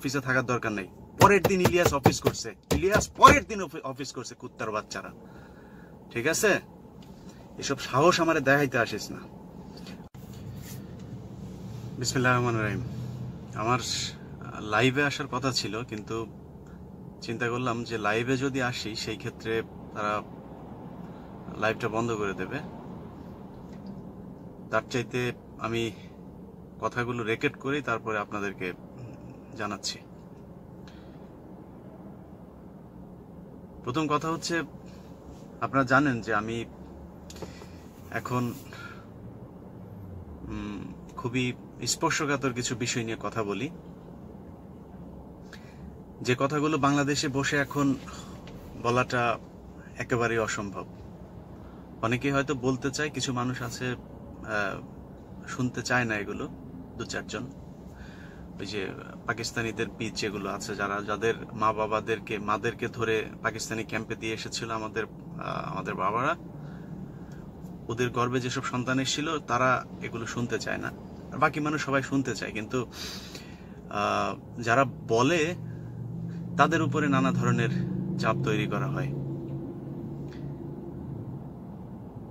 অফিসে থাকার দরকার নেই পরের দিন ইলিয়াস অফিস করছে ইলিয়াস পরের দিন অফিস করছে কুত্তার বাচ্চারা ঠিক আছে এসব সাহস আমার দেখাইতে আসিস না বিসমিল্লাহ রহমান রাহিম আমার লাইভে আসার কথা ছিল কিন্তু চিন্তা করলাম যে লাইভে যদি আসি সেই ক্ষেত্রে তারা লাইভটা বন্ধ করে দেবে তার চাইতে আমি কথাগুলো রেকর্ড করি তারপরে আপনাদেরকে জানাচ্ছি প্রথম কথা হচ্ছে আপনারা জানেন যে আমি এখন খুবই স্পর্শকাতর কিছু বিষয় নিয়ে কথা বলি যে কথাগুলো বাংলাদেশে বসে এখন বলাটা একেবারেই অসম্ভব অনেকে হয়তো বলতে চায় কিছু মানুষ আছে শুনতে চায় না এগুলো দু চারজন ওই যে পাকিস্তানিদের পিচ যেগুলো আছে যারা যাদের মা বাবাদেরকে মাদেরকে ধরে পাকিস্তানি ক্যাম্পে দিয়ে এসেছিল আমাদের আমাদের বাবারা ওদের গর্বে যেসব সন্তান এসেছিল তারা এগুলো শুনতে চায় না বাকি মানুষ সবাই শুনতে চায় কিন্তু যারা বলে তাদের উপরে নানা ধরনের চাপ তৈরি করা হয়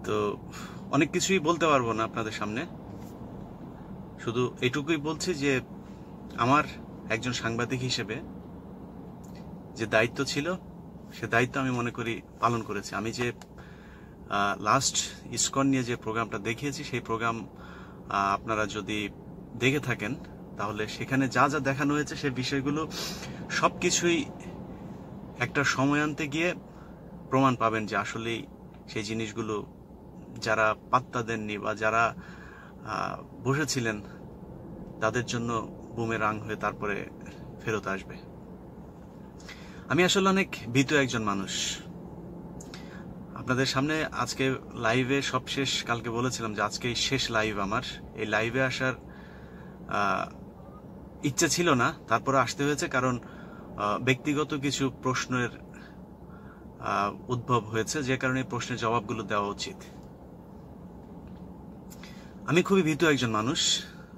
তো অনেক কিছুই বলতে পারবো না আপনাদের সামনে শুধু এটুকুই বলছি যে আমার একজন সাংবাদিক হিসেবে যে দায়িত্ব ছিল সে দায়িত্ব আমি মনে করি পালন করেছি আমি যে লাস্ট ইস্কন নিয়ে যে প্রোগ্রামটা দেখিয়েছি সেই প্রোগ্রাম আপনারা যদি দেখে থাকেন তাহলে সেখানে যা যা দেখানো হয়েছে সে বিষয়গুলো সব কিছুই একটা সময়ান্তে গিয়ে প্রমাণ পাবেন যে আসলে সেই জিনিসগুলো যারা পাত্তা দেননি বা যারা বসেছিলেন তাদের জন্য বুমেরাং হয়ে তারপরে ফেরত আসবে আমি আসলে অনেক ভীত একজন মানুষ আপনাদের সামনে আজকে লাইভে সব শেষ কালকে বলেছিলাম যে আজকে শেষ লাইভ আমার এই লাইভে আসার ইচ্ছে ছিল না তারপরে আসতে হয়েছে কারণ ব্যক্তিগত কিছু প্রশ্নের উদ্ভব হয়েছে যে কারণে প্রশ্নের জবাবগুলো দেওয়া উচিত আমি খুবই ভীত একজন মানুষ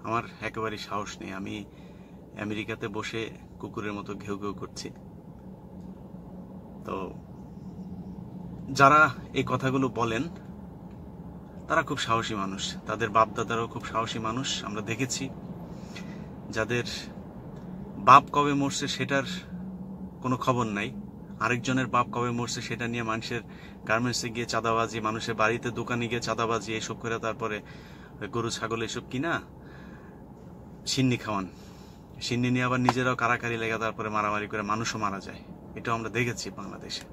আমার একেবারেই সাহস নেই আমি আমেরিকাতে বসে কুকুরের মতো ঘেউ ঘেউ করছি তো যারা এই কথাগুলো বলেন তারা খুব সাহসী মানুষ তাদের বাপদাদারাও খুব সাহসী মানুষ আমরা দেখেছি যাদের বাপ কবে মরছে সেটার কোনো খবর নাই আরেকজনের বাপ কবে মরছে সেটা নিয়ে মানুষের গার্মেন্টসে গিয়ে চাঁদাবাজি মানুষের বাড়িতে দোকানে গিয়ে চাঁদাবাজি এসব করে তারপরে গরু ছাগল এসব কিনা সিন্নি খাওয়ান সিন্নি নিয়ে আবার নিজেরাও কারাকারি লেগে তারপরে মারামারি করে মানুষও মারা যায় এটাও আমরা দেখেছি বাংলাদেশে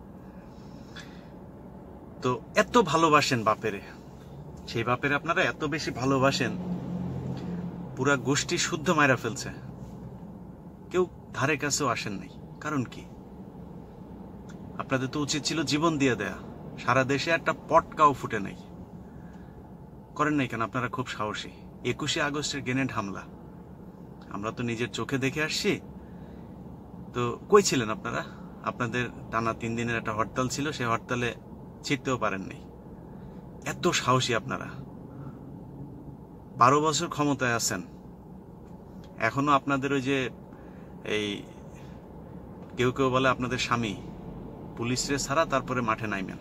তো এত ভালোবাসেন বাপেরে সেই বাপের আপনারা এত বেশি ভালোবাসেন পুরা গোষ্ঠী শুদ্ধ মায়েরা ফেলছে কেউ ধারে কাছেও আসেন নাই কারণ কি আপনাদের তো উচিত ছিল জীবন দিয়ে দেয়া সারা দেশে একটা পটকাও ফুটে নাই করেন নাই কেন আপনারা খুব সাহসী একুশে আগস্টের গ্রেনেড হামলা আমরা তো নিজের চোখে দেখে আসছি তো কই ছিলেন আপনারা আপনাদের টানা তিন দিনের একটা হরতাল ছিল সেই হরতালে ছিটতেও পারেননি এত সাহসী আপনারা বারো বছর ক্ষমতায় আছেন এখনো আপনাদের ওই যে এই কেউ কেউ বলে আপনাদের স্বামী পুলিশরে ছাড়া তারপরে মাঠে নাইমেন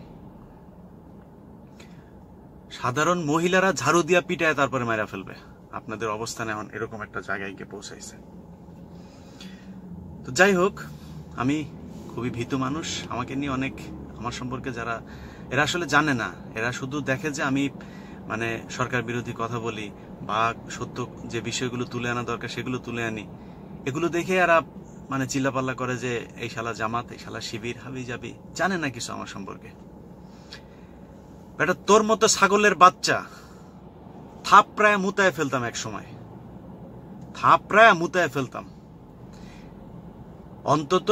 সাধারণ মহিলারা ঝাড়ু দিয়া পিটায় তারপরে মারা ফেলবে আপনাদের অবস্থান এখন এরকম একটা জায়গায় গিয়ে পৌঁছাইছে তো যাই হোক আমি খুবই ভীত মানুষ আমাকে নিয়ে অনেক আমার সম্পর্কে যারা এরা আসলে জানে না এরা শুধু দেখে যে আমি মানে সরকার বিরোধী কথা বলি বা সত্য যে বিষয়গুলো তুলে আনা দরকার সেগুলো তুলে আনি এগুলো দেখে এরা মানে চিল্লাপাল্লা করে যে এই শালা জামাত এই শালা শিবির হাবি যাবি জানে না কিছু আমার সম্পর্কে বেটা তোর মতো ছাগলের বাচ্চা থাপড়ায় মুতায় ফেলতাম এক সময় থাপড়ায় মুতায় ফেলতাম অন্তত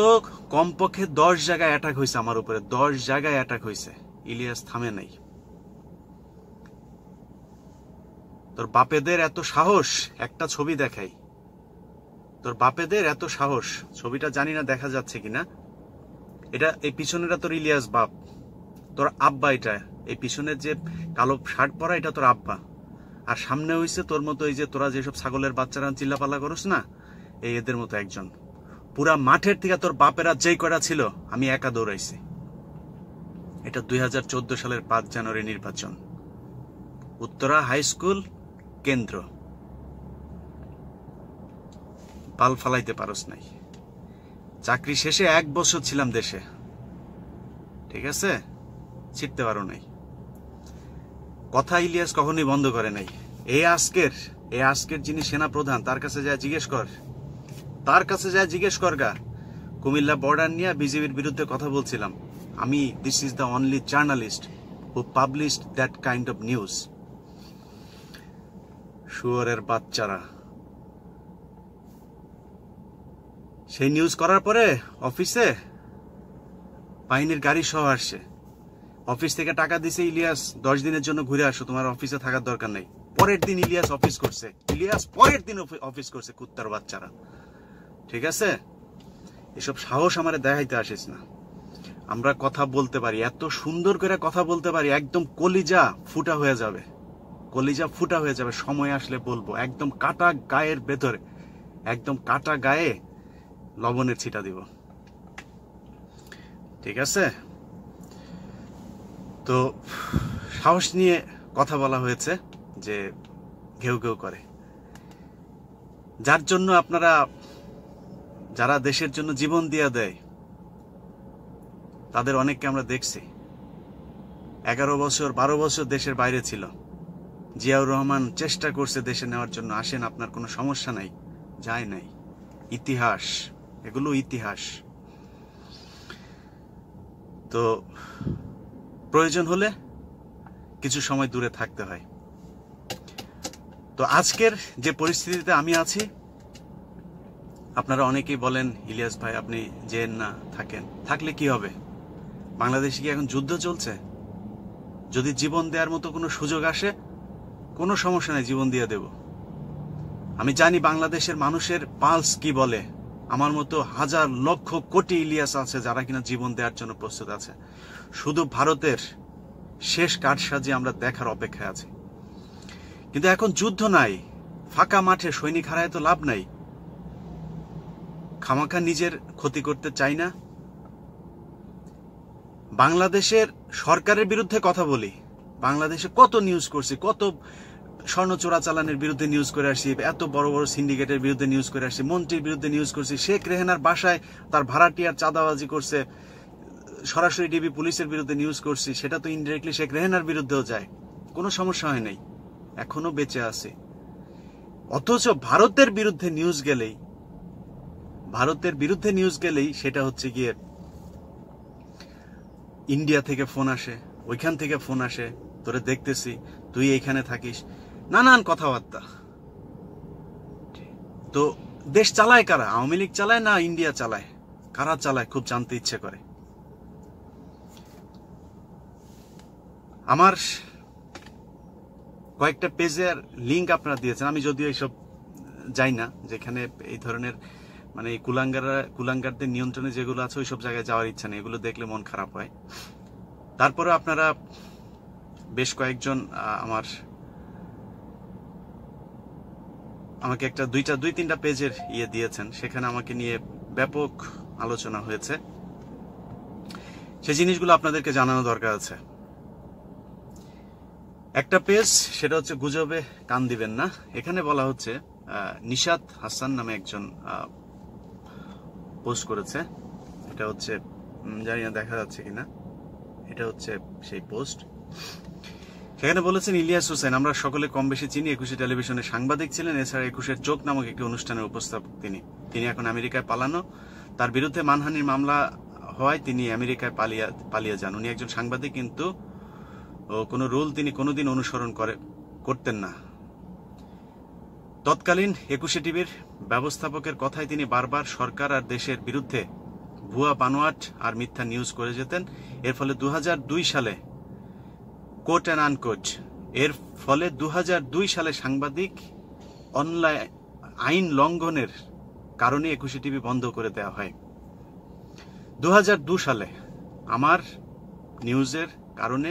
কমপক্ষে দশ জায়গায় অ্যাটাক হয়েছে আমার উপরে দশ জায়গায় অ্যাটাক হয়েছে ইলিয়াস থামে নাই তোর বাপেদের এত সাহস একটা ছবি দেখাই তোর বাপেদের এত সাহস ছবিটা জানি না দেখা যাচ্ছে কিনা এটা এই পিছনেটা তোর ইলিয়াস বাপ তোর আব্বা এটা এই পিছনের যে কালো শার্ট পরা এটা তোর আব্বা আর সামনে হয়েছে তোর মতো এই যে তোরা যেসব ছাগলের বাচ্চারা চিল্লাপাল্লা করিস না এই এদের মতো একজন পুরা মাঠের থেকে তোর বাপেরা যেই কটা ছিল আমি একা দৌড়াইছি এটা দুই সালের পাঁচ জানুয়ারি নির্বাচন উত্তরা হাই স্কুল কেন্দ্র পাল ফালাইতে পারস নাই চাকরি শেষে এক বছর ছিলাম দেশে ঠিক আছে ছিটতে পারো নাই কথা ইলিয়াস কখনই বন্ধ করে নাই এ আজকের এ আজকের যিনি সেনা প্রধান তার কাছে যা জিজ্ঞেস কর তার কাছে যা জিজ্ঞেস কর গা কুমিল্লা বর্ডার নিয়ে বিজেপির বিরুদ্ধে কথা বলছিলাম আমি this is the only journalist who published that kind of news শুয়ারের বাচ্চারা সেই নিউজ করার পরে অফিসে বাহিনীর গাড়ি সহ আসছে অফিস থেকে টাকা দিছে ইলিয়াস দশ দিনের জন্য ঘুরে আসো তোমার অফিসে থাকার দরকার নেই পরের দিন ইলিয়াস অফিস করছে ইলিয়াস পরের দিন অফিস করছে কুত্তার বাচ্চারা ঠিক আছে এসব সাহস আমার দেখাইতে আসিস না আমরা কথা বলতে পারি এত সুন্দর করে কথা বলতে পারি একদম কলিজা ফুটা হয়ে যাবে কলিজা ফুটা হয়ে যাবে সময় আসলে বলবো একদম কাটা গায়ের ভেতরে একদম কাটা গায়ে লবণের ছিটা দিব ঠিক আছে তো সাহস নিয়ে কথা বলা হয়েছে যে ঘেউ ঘেউ করে যার জন্য আপনারা যারা দেশের জন্য জীবন দিয়া দেয় তাদের অনেককে আমরা দেখছি এগারো বছর বারো বছর দেশের বাইরে ছিল জিয়াউর রহমান চেষ্টা করছে দেশে নেওয়ার জন্য আসেন আপনার কোনো সমস্যা নাই যায় নাই ইতিহাস এগুলো ইতিহাস তো প্রয়োজন হলে কিছু সময় দূরে থাকতে হয় তো আজকের যে পরিস্থিতিতে আমি আছি আপনারা অনেকেই বলেন ইলিয়াস ভাই আপনি যেন না থাকেন থাকলে কি হবে বাংলাদেশে কি এখন যুদ্ধ চলছে যদি জীবন দেওয়ার মতো কোনো সুযোগ আসে কোনো সমস্যা নেই জীবন দিয়ে দেব আমি জানি বাংলাদেশের মানুষের পালস কি বলে আমার মতো হাজার লক্ষ কোটি ইলিয়াস আছে যারা কিনা জীবন দেওয়ার জন্য প্রস্তুত আছে শুধু ভারতের শেষ কাঠসাজি আমরা দেখার অপেক্ষায় আছি কিন্তু এখন যুদ্ধ নাই ফাঁকা মাঠে সৈনিক হারায় তো লাভ নাই খামাখা নিজের ক্ষতি করতে চাই না বাংলাদেশের সরকারের বিরুদ্ধে কথা বলি বাংলাদেশে কত নিউজ করছি কত স্বর্ণ চোরাচালানের বিরুদ্ধে নিউজ করে আসি এত বড় বড় সিন্ডিকেটের বিরুদ্ধে নিউজ করে আসি মন্ত্রীর বিরুদ্ধে নিউজ করছি শেখ রেহেনার বাসায় তার ভাড়াটিয়ার চাঁদাবাজি করছে সরাসরি ডিবি পুলিশের বিরুদ্ধে নিউজ করছি সেটা তো ইনডিরেক্টলি শেখ রেহেনার বিরুদ্ধেও যায় কোনো সমস্যা হয় নাই এখনো বেঁচে আছে অথচ ভারতের বিরুদ্ধে নিউজ গেলেই ভারতের বিরুদ্ধে নিউজ গেলেই সেটা হচ্ছে গিয়ে ইন্ডিয়া থেকে ফোন আসে ওইখান থেকে ফোন আসে তোরে দেখতেছি তুই এইখানে থাকিস নানান কথাবার্তা তো দেশ চালায় কারা আওয়ামী লীগ চালায় না ইন্ডিয়া চালায় কারা চালায় খুব জানতে ইচ্ছে করে আমার কয়েকটা পেজের লিঙ্ক আপনারা দিয়েছেন আমি যদিও এইসব যাই না যেখানে এই ধরনের মানে কুলাঙ্গারা কুলাঙ্গারদের নিয়ন্ত্রণে যেগুলো আছে ওইসব জায়গায় যাওয়ার ইচ্ছা নেই এগুলো দেখলে মন খারাপ হয় তারপরে আপনারা বেশ কয়েকজন আমার আমাকে একটা দুইটা দুই তিনটা পেজের ইয়ে দিয়েছেন সেখানে আমাকে নিয়ে ব্যাপক আলোচনা হয়েছে সেই জিনিসগুলো আপনাদেরকে জানানো দরকার আছে একটা পেজ সেটা হচ্ছে গুজবে কান দিবেন না এখানে বলা হচ্ছে নিশাত হাসান নামে একজন পোস্ট করেছে এটা হচ্ছে জানি না দেখা যাচ্ছে কিনা এটা হচ্ছে সেই পোস্ট সেখানে বলেছেন ইলিয়াস হোসেন আমরা সকলে কম বেশি চিনি একুশে টেলিভিশনে সাংবাদিক ছিলেন এছাড়া একুশের চোখ নামক একটি অনুষ্ঠানের উপস্থাপক তিনি তিনি এখন আমেরিকায় পালানো তার বিরুদ্ধে মানহানির মামলা হওয়ায় তিনি আমেরিকায় পালিয়ে পালিয়ে যান উনি একজন সাংবাদিক কিন্তু কোনো রুল তিনি কোনোদিন অনুসরণ করে করতেন না তৎকালীন একুশে টিভির ব্যবস্থাপকের কথায় তিনি বারবার সরকার আর দেশের বিরুদ্ধে ভুয়া বানোয়াট আর মিথ্যা নিউজ করে যেতেন এর ফলে দু সালে কোট অ্যান্ড আনকোট এর ফলে দু সালে সাংবাদিক অনলাইন আইন লঙ্ঘনের কারণে একুশে টিভি বন্ধ করে দেওয়া হয় দু সালে আমার নিউজের কারণে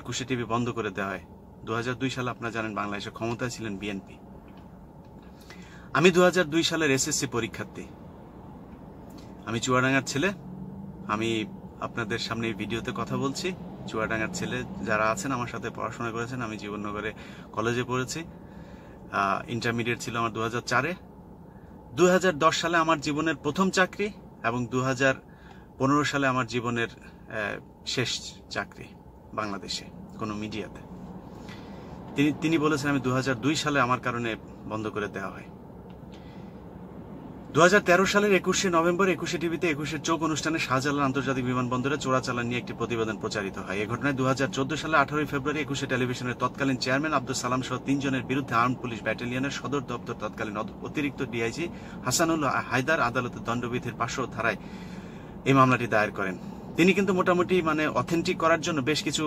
একুশে টিভি বন্ধ করে দেওয়া হয় দু সালে আপনারা জানেন বাংলাদেশে ক্ষমতায় ছিলেন বিএনপি আমি দু সালের এসএসসি পরীক্ষার্থী আমি চুয়াডাঙ্গার ছেলে আমি আপনাদের সামনে এই ভিডিওতে কথা বলছি চুয়াডাঙ্গার ছেলে যারা আছেন আমার সাথে পড়াশোনা করেছেন আমি জীবননগরে কলেজে পড়েছি ইন্টারমিডিয়েট ছিল আমার দু হাজার চারে দু সালে আমার জীবনের প্রথম চাকরি এবং দু সালে আমার জীবনের শেষ চাকরি বাংলাদেশে কোনো মিডিয়াতে তিনি তিনি বলেছেন আমি দু সালে আমার কারণে বন্ধ করে দেওয়া হয় দু সালের একুশে নভেম্বর একুশে টিভিতে একুশে চোখ অনুষ্ঠানে শাহজালাল আন্তর্জাতিক বিমানবন্দরে চোরাচালান নিয়ে একটি প্রতিবেদন প্রচারিত হয় এ ঘটনায় দু সালে আঠারোই ফেব্রুয়ারি একুশে টেলিভিশনের তৎকালীন চেয়ারম্যান আব্দুল সালাম সহ তিনজনের বিরুদ্ধে আর্ম পুলিশ ব্যাটালিয়নের সদর দপ্তর তৎকালীন অতিরিক্ত ডিআইজি হাসানুল হায়দার আদালতের দণ্ডবিধির পাঁচশো ধারায় এই মামলাটি দায়ের করেন তিনি কিন্তু মোটামুটি মানে অথেন্টিক করার জন্য বেশ কিছু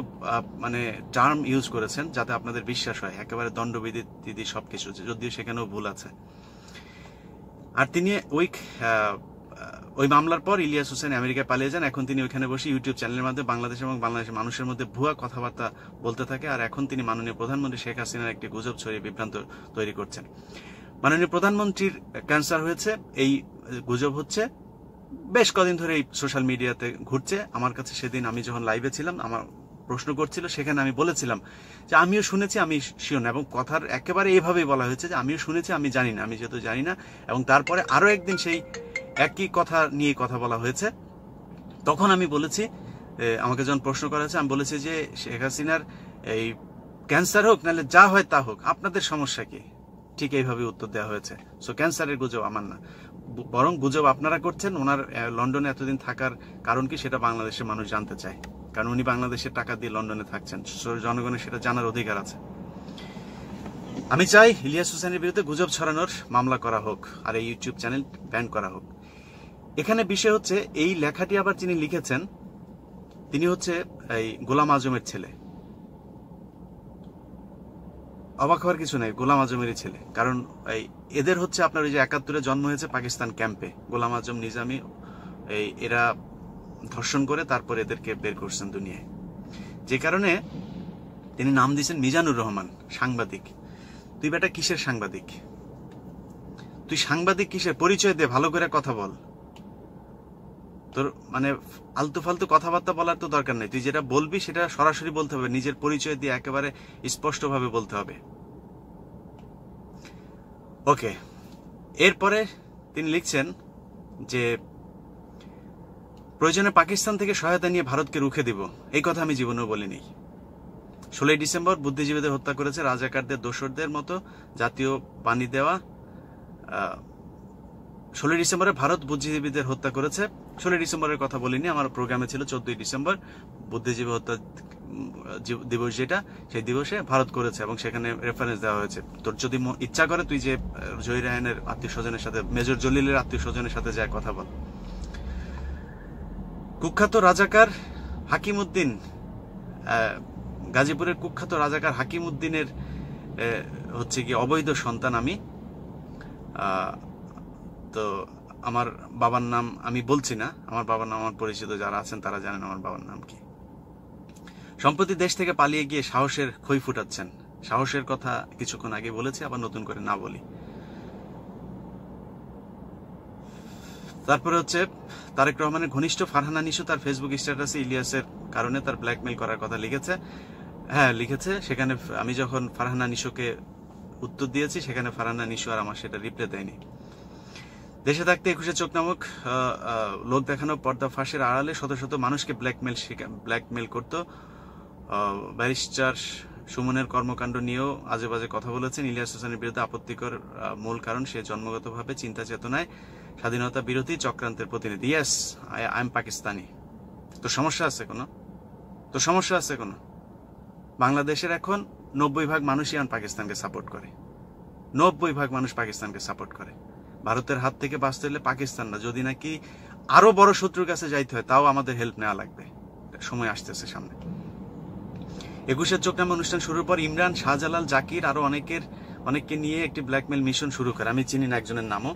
মানে টার্ম ইউজ করেছেন যাতে আপনাদের বিশ্বাস হয় একেবারে দণ্ডবিধি সবকিছু যদিও সেখানেও ভুল আছে আর তিনি ওই ওই মামলার পর ইলিয়াস হোসেন আমেরিকায় পালিয়ে যান এখন তিনি ওইখানে বসে ইউটিউব চ্যানেলের মাধ্যমে বাংলাদেশ এবং বাংলাদেশের মানুষের মধ্যে ভুয়া কথাবার্তা বলতে থাকে আর এখন তিনি মাননীয় প্রধানমন্ত্রী শেখ হাসিনার একটি গুজব ছড়িয়ে বিভ্রান্ত তৈরি করছেন মাননীয় প্রধানমন্ত্রীর ক্যান্সার হয়েছে এই গুজব হচ্ছে বেশ কদিন ধরে এই সোশ্যাল মিডিয়াতে ঘুরছে আমার কাছে সেদিন আমি যখন লাইভে ছিলাম আমার প্রশ্ন করছিল সেখানে আমি বলেছিলাম যে আমিও শুনেছি আমি শিও না এবং কথার একেবারে এভাবেই বলা হয়েছে যে আমিও শুনেছি আমি জানি না আমি যেহেতু জানি না এবং তারপরে আরও একদিন সেই একই কথা নিয়ে কথা বলা হয়েছে তখন আমি বলেছি আমাকে যখন প্রশ্ন করা হয়েছে আমি বলেছি যে শেখ হাসিনার এই ক্যান্সার হোক নাহলে যা হয় তা হোক আপনাদের সমস্যা কি ঠিক এইভাবে উত্তর দেওয়া হয়েছে সো ক্যান্সারের গুজব আমার না বরং গুজব আপনারা করছেন ওনার লন্ডনে এতদিন থাকার কারণ কি সেটা বাংলাদেশের মানুষ জানতে চায় কারণ উনি বাংলাদেশের টাকা দিয়ে লন্ডনে থাকছেন জনগণের সেটা জানার অধিকার আছে আমি চাই ইলিয়াস হোসেনের বিরুদ্ধে গুজব ছড়ানোর মামলা করা হোক আর এই ইউটিউব চ্যানেল ব্যান করা হোক এখানে বিষয় হচ্ছে এই লেখাটি আবার যিনি লিখেছেন তিনি হচ্ছে এই গোলাম আজমের ছেলে অবাক হওয়ার কিছু নাই গোলাম আজমেরই ছেলে কারণ এই এদের হচ্ছে আপনার ওই যে একাত্তরে জন্ম হয়েছে পাকিস্তান ক্যাম্পে গোলাম আজম নিজামি এই এরা ধর্ষণ করে তারপরে এদেরকে বের করছেন দুনিয়ায় যে কারণে তিনি নাম দিয়েছেন মিজানুর রহমান সাংবাদিক তুই বেটা কিসের সাংবাদিক তুই সাংবাদিক কিসের পরিচয় দে ভালো করে কথা বল তোর মানে আলতু ফালতু কথাবার্তা বলার তো দরকার নেই তুই যেটা বলবি সেটা সরাসরি বলতে হবে নিজের পরিচয় দিয়ে একেবারে স্পষ্টভাবে বলতে হবে ওকে এরপরে তিনি লিখছেন যে প্রয়োজনে পাকিস্তান থেকে সহায়তা নিয়ে ভারতকে রুখে দিব এই কথা আমি জীবনেও বলিনি ষোলোই ডিসেম্বর বুদ্ধিজীবীদের হত্যা করেছে রাজাকারদের দোসরদের মতো জাতীয় পানি দেওয়া ষোলোই ডিসেম্বরে ভারত বুদ্ধিজীবীদের হত্যা করেছে ষোলোই ডিসেম্বরের কথা বলিনি আমার প্রোগ্রামে ছিল চোদ্দই ডিসেম্বর বুদ্ধিজীবী হত্যা দিবস যেটা সেই দিবসে ভারত করেছে এবং সেখানে রেফারেন্স দেওয়া হয়েছে তোর যদি ইচ্ছা করে তুই যে জহির রায়নের আত্মীয় স্বজনের সাথে মেজর জলিলের আত্মীয় স্বজনের সাথে যায় কথা বল কুখ্যাত রাজাকার হাকিম উদ্দিন গাজীপুরের কুখ্যাত রাজাকার হাকিম উদ্দিনের হচ্ছে কি অবৈধ সন্তান আমি তো আমার বাবার নাম আমি বলছি না আমার বাবার নাম আমার পরিচিত যারা আছেন তারা জানেন আমার বাবার নাম কি সম্প্রতি দেশ থেকে পালিয়ে গিয়ে সাহসের খই ফুটাচ্ছেন সাহসের কথা কিছুক্ষণ আগে বলেছি আবার নতুন করে না বলি তারপরে হচ্ছে তারেক রহমানের ঘনিষ্ঠ ফারহানা নিশু তার ফেসবুক স্ট্যাটাসে ইলিয়াসের কারণে তার ব্ল্যাকমেল করার কথা লিখেছে হ্যাঁ লিখেছে সেখানে আমি যখন ফারহানা নিশোকে উত্তর দিয়েছি সেখানে ফারহানা নিশু আর আমার সেটা রিপ্লাই দেয়নি দেশে থাকতে একুশে চোখ নামক লোক দেখানো পর্দা ফাঁসের আড়ালে শত শত মানুষকে ব্ল্যাকমেল ব্ল্যাকমেল করত ব্যারিস্টার সুমনের কর্মকাণ্ড নিয়েও আজে বাজে কথা বলেছেন ইলিয়াস হোসেনের বিরুদ্ধে আপত্তিকর মূল কারণ সে জন্মগতভাবে চিন্তা চেতনায় স্বাধীনতা বিরোধী চক্রান্তের প্রতিনিধি ইয়াস আই এম পাকিস্তানি তো সমস্যা আছে কোনো তো সমস্যা আছে কোনো বাংলাদেশের এখন নব্বই ভাগ মানুষই এখন পাকিস্তানকে সাপোর্ট করে নব্বই ভাগ মানুষ পাকিস্তানকে সাপোর্ট করে ভারতের হাত থেকে বাঁচতে হলে পাকিস্তান না যদি নাকি আরো বড় শত্রুর কাছে যাইতে হয় তাও আমাদের হেল্প নেওয়া লাগবে সময় আসতেছে সামনে একুশের চোখ নামে অনুষ্ঠান শুরুর পর ইমরান শাহজালাল জাকির আরো অনেকের অনেককে নিয়ে একটি ব্ল্যাকমেল মিশন শুরু করে আমি চিনি না একজনের নামও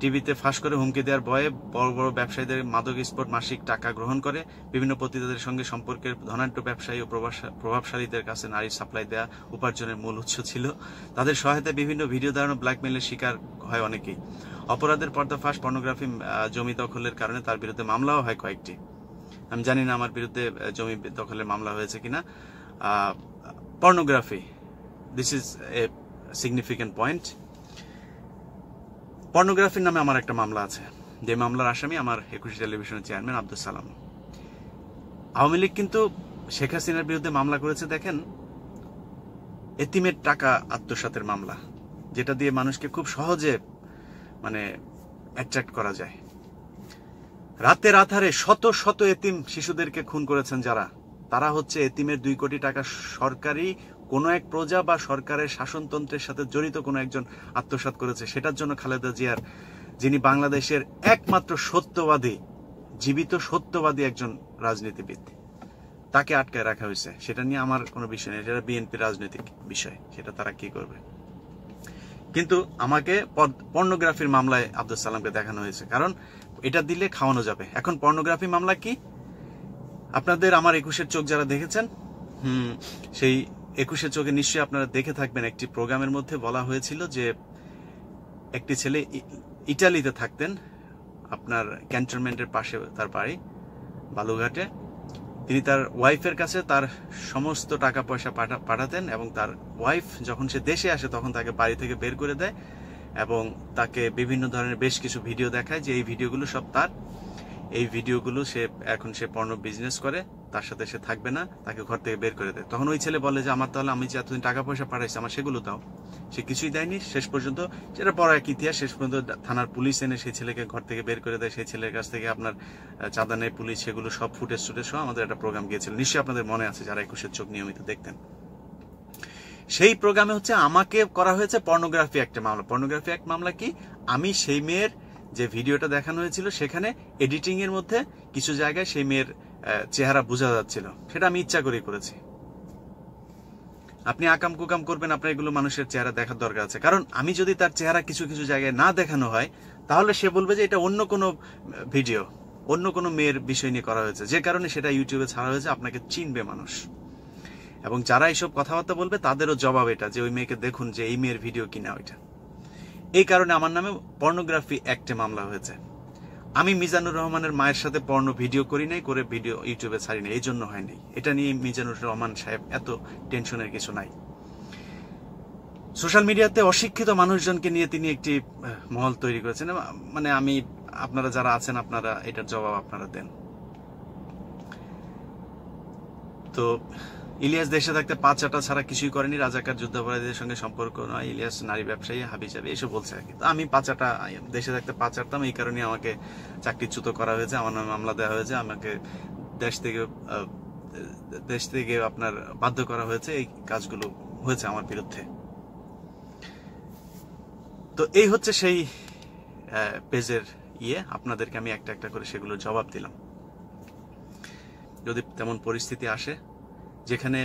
টিভিতে ফাঁস করে হুমকি দেওয়ার ভয়ে বড় বড় ব্যবসায়ীদের মাদক স্পট মাসিক টাকা গ্রহণ করে বিভিন্ন প্রতিদাদের সঙ্গে সম্পর্কের ধনাঢ্য ব্যবসায়ী ও প্রভাবশালীদের কাছে নারী সাপ্লাই দেয়া উপার্জনের মূল উৎস ছিল তাদের সহায়তায় বিভিন্ন ভিডিও দাঁড়ানো ব্ল্যাকমেলের শিকার হয় অনেকেই অপরাধের পর্দাফাঁস পর্নোগ্রাফি জমি দখলের কারণে তার বিরুদ্ধে মামলাও হয় কয়েকটি আমি জানি না আমার বিরুদ্ধে জমি দখলের মামলা হয়েছে কিনা pornography this is a significant point পর্নোগ্রাফির নামে আমার একটা মামলা আছে যে মামলার আসামি আমার একুশ টেলিভিশনের চেয়ারম্যান আব্দুল সালাম আওয়ামী লীগ কিন্তু শেখ হাসিনার বিরুদ্ধে মামলা করেছে দেখেন এতিমের টাকা আত্মসাতের মামলা যেটা দিয়ে মানুষকে খুব সহজে মানে অ্যাট্রাক্ট করা যায় রাতের আধারে শত শত এতিম শিশুদেরকে খুন করেছেন যারা তারা হচ্ছে এতিমের দুই কোটি টাকা সরকারি কোনো এক প্রজা বা সরকারের শাসনতন্ত্রের সাথে জড়িত কোনো একজন আত্মসাত করেছে সেটার জন্য খালেদা জিয়ার যিনি বাংলাদেশের একমাত্র সত্যবাদী জীবিত সত্যবাদী একজন রাজনীতিবিদ তাকে আটকায় রাখা হয়েছে সেটা নিয়ে আমার কোনো বিষয় নেই এটা বিএনপি রাজনৈতিক বিষয় সেটা তারা কি করবে কিন্তু আমাকে পর্নোগ্রাফির মামলায় আব্দুল সালামকে দেখানো হয়েছে কারণ এটা দিলে খাওয়ানো যাবে এখন পর্নোগ্রাফি মামলা কি আপনাদের আমার একুশের চোখ যারা দেখেছেন হুম সেই একুশে চোখে নিশ্চয়ই আপনারা দেখে থাকবেন একটি প্রোগ্রামের মধ্যে বলা হয়েছিল যে একটি ছেলে ইটালিতে থাকতেন আপনার ক্যান্টনমেন্টের পাশে তার বাড়ি বালুঘাটে তিনি তার ওয়াইফের কাছে তার সমস্ত টাকা পয়সা পাঠাতেন এবং তার ওয়াইফ যখন সে দেশে আসে তখন তাকে বাড়ি থেকে বের করে দেয় এবং তাকে বিভিন্ন ধরনের বেশ কিছু ভিডিও দেখায় যে এই ভিডিওগুলো সব তার এই ভিডিওগুলো সে এখন সে পর্ণ বিজনেস করে তার সাথে সে থাকবে না তাকে ঘর থেকে বের করে দেয় তখন ওই ছেলে বলে যে আমার তাহলে আমি যে এতদিন টাকা পয়সা পাঠাইছি আমার সেগুলো দাও সে কিছুই দেয়নি শেষ পর্যন্ত সেটা পড়া এক ইতিহাস শেষ পর্যন্ত থানার পুলিশ এনে সেই ছেলেকে ঘর থেকে বের করে দেয় সেই ছেলের কাছ থেকে আপনার চাঁদা নেয় পুলিশ সেগুলো সব ফুটেজ টুটেজ সহ আমাদের একটা প্রোগ্রাম গিয়েছিল নিশ্চয়ই আপনাদের মনে আছে যারা একুশের চোখ নিয়মিত দেখতেন সেই প্রোগ্রামে হচ্ছে আমাকে করা হয়েছে পর্নোগ্রাফি একটা মামলা পর্নোগ্রাফি এক মামলা কি আমি সেই মেয়ের যে ভিডিওটা দেখানো হয়েছিল সেখানে এডিটিং এর মধ্যে কিছু জায়গায় সেই মেয়ের চেহারা বোঝা যাচ্ছিল সেটা আমি ইচ্ছা করেই করেছি আপনি আকাম কুকাম করবেন আপনার এগুলো মানুষের চেহারা দেখার দরকার আছে কারণ আমি যদি তার চেহারা কিছু কিছু জায়গায় না দেখানো হয় তাহলে সে বলবে যে এটা অন্য কোনো ভিডিও অন্য কোনো মেয়ের বিষয় নিয়ে করা হয়েছে যে কারণে সেটা ইউটিউবে ছাড়া হয়েছে আপনাকে চিনবে মানুষ এবং যারা এইসব কথাবার্তা বলবে তাদেরও জবাব এটা যে ওই মেয়েকে দেখুন যে এই মেয়ের ভিডিও কিনা ওইটা এই কারণে আমার নামে পর্নোগ্রাফি অ্যাক্টে মামলা হয়েছে আমি মিজানুর রহমানের মায়ের সাথে পর্ণ ভিডিও করি নাই করে ভিডিও ইউটিউবে ছাড়ি নাই এই জন্য হয়নি এটা নিয়ে মিজানুর রহমান সাহেব এত টেনশনের কিছু নাই সোশ্যাল মিডিয়াতে অশিক্ষিত মানুষজনকে নিয়ে তিনি একটি মহল তৈরি করেছেন মানে আমি আপনারা যারা আছেন আপনারা এটার জবাব আপনারা দেন তো ইলিয়াস দেশে থাকতে পাঁচ চাটা ছাড়া কিছুই করেনি রাজাকার যুদ্ধাপরাধীদের সঙ্গে সম্পর্ক নয় ইলিয়াস নারী ব্যবসায়ী হাবি এসব বলছে আর কি তো আমি পাঁচ দেশে থাকতে পাঁচ চারতাম এই কারণে আমাকে চাকরিচ্যুত করা হয়েছে আমার নামে মামলা দেওয়া হয়েছে আমাকে দেশ থেকে দেশ থেকে আপনার বাধ্য করা হয়েছে এই কাজগুলো হয়েছে আমার বিরুদ্ধে তো এই হচ্ছে সেই পেজের ইয়ে আপনাদেরকে আমি একটা একটা করে সেগুলোর জবাব দিলাম যদি তেমন পরিস্থিতি আসে যেখানে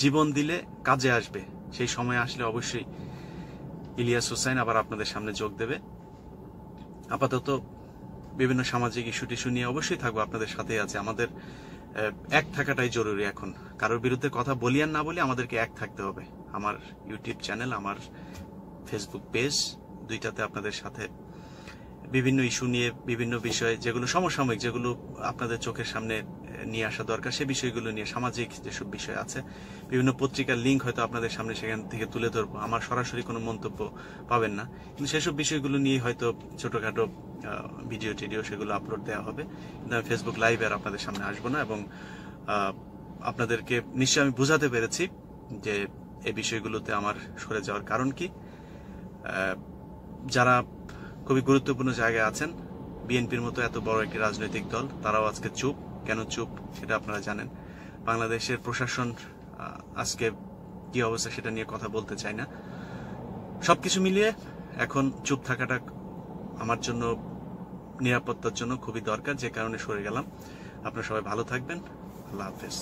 জীবন দিলে কাজে আসবে সেই সময় আসলে অবশ্যই ইলিয়াস হুসাইন আবার আপনাদের সামনে যোগ দেবে আপাতত বিভিন্ন সামাজিক ইস্যু টিস্যু নিয়ে অবশ্যই থাকবো আপনাদের সাথে আছে আমাদের এক থাকাটাই জরুরি এখন কারোর বিরুদ্ধে কথা বলি আর না বলি আমাদেরকে এক থাকতে হবে আমার ইউটিউব চ্যানেল আমার ফেসবুক পেজ দুইটাতে আপনাদের সাথে বিভিন্ন ইস্যু নিয়ে বিভিন্ন বিষয়ে যেগুলো সমসাময়িক যেগুলো আপনাদের চোখের সামনে নিয়ে আসা দরকার সে বিষয়গুলো নিয়ে সামাজিক যেসব বিষয় আছে বিভিন্ন পত্রিকার লিঙ্ক হয়তো আপনাদের সামনে সেখান থেকে তুলে ধরবো আমার সরাসরি কোনো মন্তব্য পাবেন না কিন্তু সেসব বিষয়গুলো নিয়ে হয়তো ছোটোখাটো ভিডিও টিডিও সেগুলো আপলোড দেওয়া হবে কিন্তু আমি ফেসবুক লাইভে আর আপনাদের সামনে আসবো না এবং আপনাদেরকে নিশ্চয়ই আমি বোঝাতে পেরেছি যে এই বিষয়গুলোতে আমার সরে যাওয়ার কারণ কি যারা খুবই গুরুত্বপূর্ণ জায়গায় আছেন বিএনপির মতো এত বড় একটি রাজনৈতিক দল তারাও আজকে চুপ কেন চুপ সেটা আপনারা জানেন বাংলাদেশের প্রশাসন আজকে কি অবস্থা সেটা নিয়ে কথা বলতে চায় না সবকিছু মিলিয়ে এখন চুপ থাকাটা আমার জন্য নিরাপত্তার জন্য খুবই দরকার যে কারণে সরে গেলাম আপনারা সবাই ভালো থাকবেন আল্লাহ হাফেজ